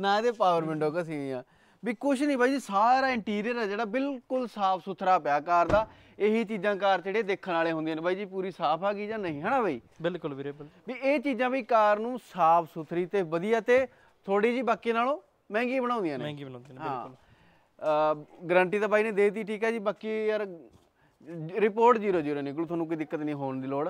ਨਾ ਇਹਦੇ ਪਾਵਰ ਵਿੰਡੋ ਕਸੀ ਆ ਵੀ ਕੁਝ ਨਹੀਂ ਬਾਈ ਜੀ ਸਾਰਾ ਇੰਟੀਰੀਅਰ ਹੈ ਜਿਹੜਾ ਬਿਲਕੁਲ ਸਾਫ਼ ਸੁਥਰਾ ਪਿਆ ਕਾਰ ਦਾ ਇਹੀ ਚੀਜ਼ਾਂ ਕਾਰ ਜਿਹੜੇ ਦੇਖਣ ਵਾਲੇ ਹੁੰਦੀਆਂ ਨੇ ਬਾਈ ਜੀ ਪੂਰੀ ਸਾਫ਼ ਆ ਗਈ ਜਾਂ ਨਹੀਂ ਹਨਾ ਬਾਈ ਬਿਲਕੁਲ ਵੀਰੇ ਵੀ ਇਹ ਚੀਜ਼ਾਂ ਵੀ ਕਾਰ ਨੂੰ ਸਾਫ਼ ਸੁਥਰੀ ਤੇ ਵਧੀਆ ਤੇ ਥੋੜੀ ਜੀ ਬਾਕੀ ਨਾਲੋਂ ਮਹਿੰਗੀ ਬਣਾਉਂਦੀਆਂ ਨੇ ਮਹਿੰਗੀ ਬਣਾਉਂਦੀਆਂ ਨੇ ਬਿਲਕੁਲ ਗਾਰੰਟੀ ਤਾਂ ਬਾਈ ਨੇ ਦੇ ਦਿੱਤੀ ਠੀਕ ਹੈ ਜੀ ਬਾਕੀ ਯਾਰ ਰਿਪੋਰਟ 00 ਨਿਕਲੂ ਤੁਹਾਨੂੰ ਕੋਈ ਦਿੱਕਤ ਨਹੀਂ ਹੋਣ ਦੀ ਲੋੜ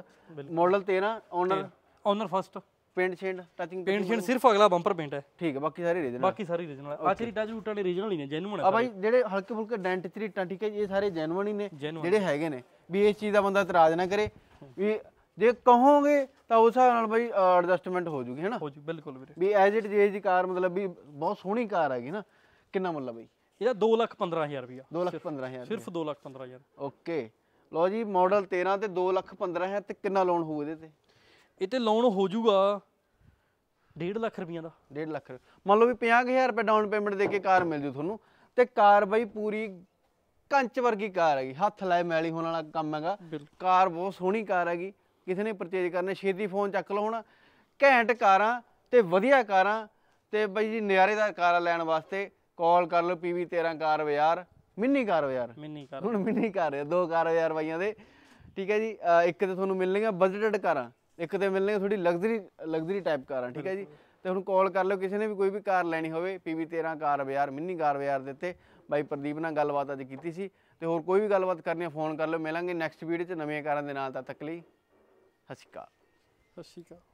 model 13 owner owner first paint changed touching paint changed ਸਿਰਫ ਅਗਲਾ ਬੰਪਰ ਪੇਂਟ ਹੈ ਠੀਕ ਹੈ ਬਾਕੀ ਸਾਰੇ ਰੀਜਨਲ ਬਾਕੀ ਸਾਰੇ ਰੀਜਨਲ ਆ ਚਰੀ ਟੱਚ ਰੂਟ ਵਾਲੇ ਰੀਜਨਲ ਹੀ ਨੇ ਜੈਨੂਨ ਆ ਭਾਈ ਜਿਹੜੇ ਹਲਕੇ ਫੁਲਕੇ ਡੈਂਟ ਟਾਂ ਠੀਕ ਹੈ ਇਹ ਸਾਰੇ ਜੈਨੂਨ ਹੀ ਨੇ ਜਿਹੜੇ ਹੈਗੇ ਨੇ ਵੀ ਇਸ ਚੀਜ਼ ਦਾ ਬੰਦਾ ਇਤਰਾਜ਼ ਨਾ ਕਰੇ ਵੀ ਜੇ ਕਹੋਗੇ ਤਾਂ ਉਸ ਹਿਸਾਬ ਨਾਲ ਭਾਈ ਐਡਜਸਟਮੈਂਟ ਹੋ ਜੂਗੀ ਹੈਨਾ ਹੋ ਜੂ ਬਿਲਕੁਲ ਵੀਰੇ ਵੀ ਐਜ ਇਟ ਜੇਜ ਦੀ ਕਾਰ ਮਤਲਬ ਵੀ ਬਹੁਤ ਸੋਹਣੀ ਕਾਰ ਹੈਗੀ ਨਾ ਕਿੰਨਾ ਮੁੱਲ ਹੈ ਭਾਈ ਇਹਦਾ 2 ਲੱਖ 15000 ਰੁਪਿਆ 2 ਲੱਖ 15000 ਸਿਰਫ 2 ਲੱਖ 15000 ਓਕੇ ਲੋ ਜੀ ਮਾਡਲ 13 ਤੇ 2 ਲੱਖ 15000 ਤੇ ਕਿੰਨਾ ਲੋਨ ਹੋਊ ਇਹਦੇ ਤੇ ਇਹ ਤੇ ਲੋਨ ਹੋ ਜਾਊਗਾ 1.5 ਲੱਖ ਰੁਪਈਆ ਦਾ 1.5 ਲੱਖ ਮੰਨ ਲਓ ਵੀ 50000 ਰੁਪਏ ਡਾਊਨ ਪੇਮੈਂਟ ਦੇ ਕੇ ਕਾਰ ਮਿਲ ਜੂ ਤੁਹਾਨੂੰ ਤੇ ਕਾਰ ਬਈ ਪੂਰੀ ਕੰਚ ਵਰਗੀ ਕਾਰ ਹੈਗੀ ਹੱਥ ਲਾਏ ਮੈਲੀ ਹੋਣ ਵਾਲਾ ਕੰਮ ਹੈਗਾ ਕਾਰ ਬਹੁਤ ਸੋਹਣੀ ਕਾਰ ਹੈਗੀ ਕਿਸੇ ਨੇ ਪਰਚੇਜ ਕਰਨੇ ਛੇਤੀ ਫੋਨ ਚੱਕ ਲਓ ਹੁਣ ਘੈਂਟ ਕਾਰਾਂ ਤੇ ਵਧੀਆ ਕਾਰਾਂ ਤੇ ਬਈ ਜੀ ਨਿਆਰੇਦਾਰ ਕਾਰ ਲੈਣ ਵਾਸਤੇ ਕਾਲ ਕਰ ਲਓ ਪੀਵੀ 13 ਕਾਰ ਬਾਜ਼ਾਰ ਮਿੰਨੀ ਕਾਰ ਬਾਜ਼ਾਰ ਮਿੰਨੀ ਕਾਰ ਹੁਣ ਮਿੰਨੀ ਕਾਰ ਦੋ ਕਾਰ ਬਾਜ਼ਾਰ ਬਾਈਆਂ ਦੇ ਠੀਕ ਹੈ ਜੀ ਇੱਕ ਤੇ ਤੁਹਾਨੂੰ ਮਿਲਣਗੀਆਂ ਬਜਟਡ ਕਾਰਾਂ ਇੱਕ ਤੇ ਮਿਲਨੇ ਥੋੜੀ ਲਗਜ਼ਰੀ ਲਗਜ਼ਰੀ ਟਾਈਪ ਕਾਰਾਂ ਠੀਕ ਹੈ ਜੀ ਤੇ ਹੁਣ ਕਾਲ ਕਰ ਲਓ ਕਿਸੇ ਨੇ ਵੀ ਕੋਈ ਵੀ ਕਾਰ ਲੈਣੀ ਹੋਵੇ ਪੀਵੀ 13 ਕਾਰ ਬਿਆਰ ਮਿੰਨੀ ਕਾਰ ਬਿਆਰ ਦੇ ਉੱਤੇ ਬਾਈ ਪ੍ਰਦੀਪ ਨਾਲ ਗੱਲਬਾਤ ਅੱਜ ਕੀਤੀ ਸੀ ਤੇ ਹੋਰ ਕੋਈ ਵੀ ਗੱਲਬਾਤ ਕਰਨੀ ਹੈ ਫੋਨ ਕਰ ਲਓ ਮਿਲਾਂਗੇ ਨੈਕਸਟ ਵੀਡੀਓ 'ਚ ਨਵੀਆਂ ਕਾਰਾਂ ਦੇ ਨਾਲ ਤਦ ਤੱਕ ਲਈ ਸਤਿ ਸ਼੍ਰੀ ਅਕਾਲ ਸਤਿ ਸ਼੍ਰੀ ਅਕਾਲ